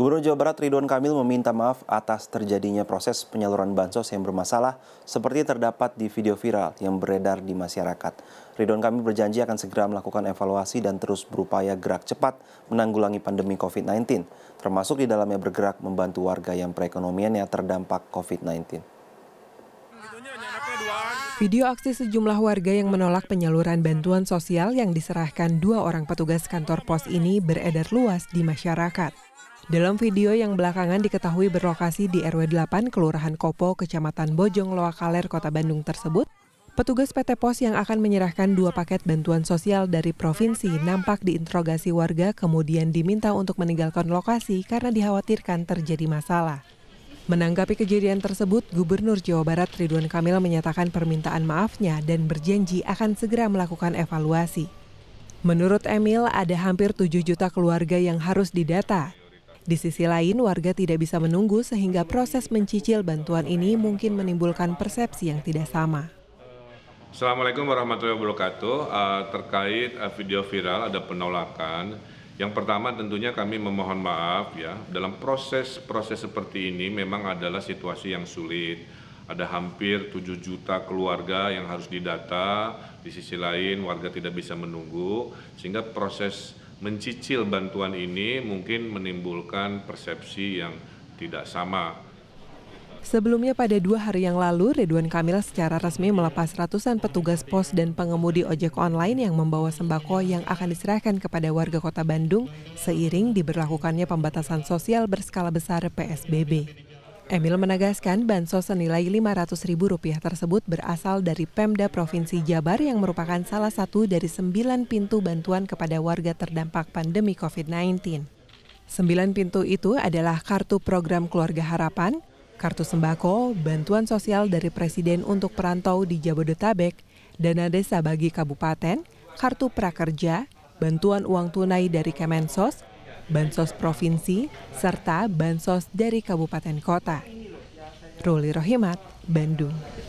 Gubernur Jawa Barat Ridwan Kamil meminta maaf atas terjadinya proses penyaluran bansos yang bermasalah seperti terdapat di video viral yang beredar di masyarakat. Ridwan Kamil berjanji akan segera melakukan evaluasi dan terus berupaya gerak cepat menanggulangi pandemi COVID-19, termasuk di dalamnya bergerak membantu warga yang perekonomiannya terdampak COVID-19. Video aksi sejumlah warga yang menolak penyaluran bantuan sosial yang diserahkan dua orang petugas kantor pos ini beredar luas di masyarakat. Dalam video yang belakangan diketahui berlokasi di RW 8 Kelurahan Kopo, Kecamatan Bojong Loakaler, Kota Bandung tersebut, petugas PT Pos yang akan menyerahkan dua paket bantuan sosial dari provinsi nampak diinterogasi warga kemudian diminta untuk meninggalkan lokasi karena dikhawatirkan terjadi masalah. Menanggapi kejadian tersebut, Gubernur Jawa Barat Ridwan Kamil menyatakan permintaan maafnya dan berjanji akan segera melakukan evaluasi. Menurut Emil, ada hampir 7 juta keluarga yang harus didata, di sisi lain, warga tidak bisa menunggu sehingga proses mencicil bantuan ini mungkin menimbulkan persepsi yang tidak sama. Assalamualaikum warahmatullahi wabarakatuh. Eh, terkait eh, video viral ada penolakan. Yang pertama tentunya kami memohon maaf ya. Dalam proses-proses seperti ini memang adalah situasi yang sulit. Ada hampir 7 juta keluarga yang harus didata. Di sisi lain warga tidak bisa menunggu sehingga proses mencicil bantuan ini mungkin menimbulkan persepsi yang tidak sama Sebelumnya pada dua hari yang lalu, Ridwan Kamil secara resmi melepas ratusan petugas pos dan pengemudi ojek online yang membawa sembako yang akan diserahkan kepada warga kota Bandung seiring diberlakukannya pembatasan sosial berskala besar PSBB. Emil menegaskan bansos senilai Rp500.000 tersebut berasal dari Pemda Provinsi Jabar yang merupakan salah satu dari sembilan pintu bantuan kepada warga terdampak pandemi COVID-19. Sembilan pintu itu adalah kartu program keluarga harapan, kartu sembako, bantuan sosial dari Presiden untuk perantau di Jabodetabek, dana desa bagi kabupaten, kartu prakerja, bantuan uang tunai dari Kemensos, bansos provinsi, serta bansos dari kabupaten kota. Ruli Rohimat, Bandung.